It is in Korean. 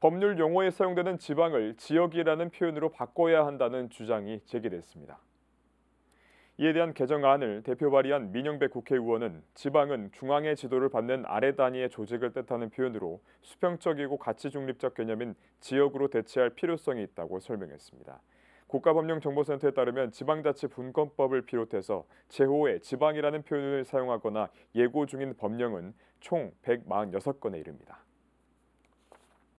법률 용어에 사용되는 지방을 지역이라는 표현으로 바꿔야 한다는 주장이 제기됐습니다. 이에 대한 개정안을 대표 발의한 민영배 국회의원은 지방은 중앙의 지도를 받는 아래 단위의 조직을 뜻하는 표현으로 수평적이고 가치 중립적 개념인 지역으로 대체할 필요성이 있다고 설명했습니다. 국가법령정보센터에 따르면 지방자치분권법을 비롯해서 제5의 지방이라는 표현을 사용하거나 예고 중인 법령은 총 146건에 이릅니다.